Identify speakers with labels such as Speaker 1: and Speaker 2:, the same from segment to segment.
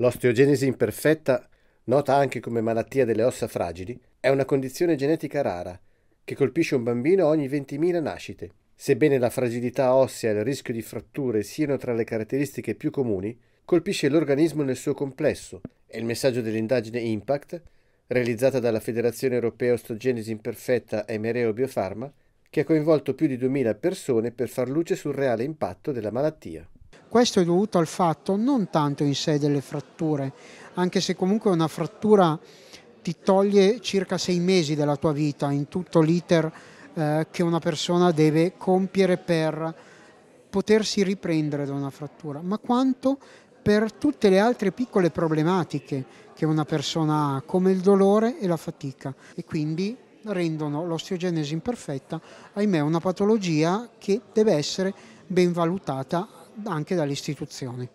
Speaker 1: L'osteogenesi imperfetta, nota anche come malattia delle ossa fragili, è una condizione genetica rara che colpisce un bambino ogni 20.000 nascite. Sebbene la fragilità ossea e il rischio di fratture siano tra le caratteristiche più comuni, colpisce l'organismo nel suo complesso e il messaggio dell'indagine Impact, realizzata dalla Federazione Europea Ostogenesi Imperfetta e Mereo Biofarma, che ha coinvolto più di 2.000 persone per far luce sul reale impatto della malattia.
Speaker 2: Questo è dovuto al fatto non tanto in sé delle fratture, anche se comunque una frattura ti toglie circa sei mesi della tua vita in tutto l'iter eh, che una persona deve compiere per potersi riprendere da una frattura, ma quanto per tutte le altre piccole problematiche che una persona ha, come il dolore e la fatica. E quindi rendono l'osteogenesi imperfetta, ahimè, una patologia che deve essere ben valutata anche dalle istituzioni.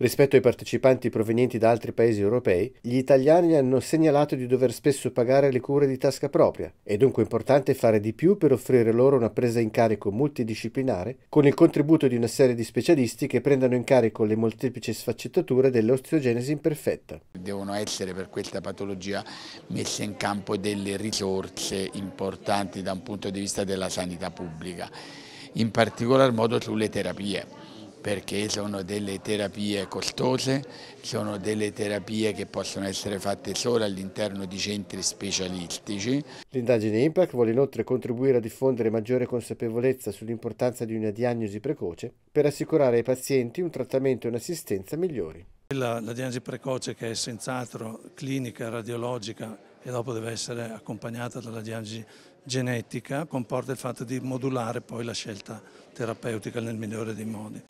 Speaker 1: Rispetto ai partecipanti provenienti da altri paesi europei, gli italiani hanno segnalato di dover spesso pagare le cure di tasca propria. È dunque importante fare di più per offrire loro una presa in carico multidisciplinare, con il contributo di una serie di specialisti che prendano in carico le molteplici sfaccettature dell'osteogenesi imperfetta.
Speaker 3: Devono essere per questa patologia messe in campo delle risorse importanti da un punto di vista della sanità pubblica, in particolar modo sulle terapie perché sono delle terapie costose, sono delle terapie che possono essere fatte solo all'interno di centri specialistici.
Speaker 1: L'indagine IMPAC vuole inoltre contribuire a diffondere maggiore consapevolezza sull'importanza di una diagnosi precoce per assicurare ai pazienti un trattamento e un'assistenza migliori.
Speaker 4: La, la diagnosi precoce che è senz'altro clinica, radiologica e dopo deve essere accompagnata dalla diagnosi genetica, comporta il fatto di modulare poi la scelta terapeutica nel migliore dei modi.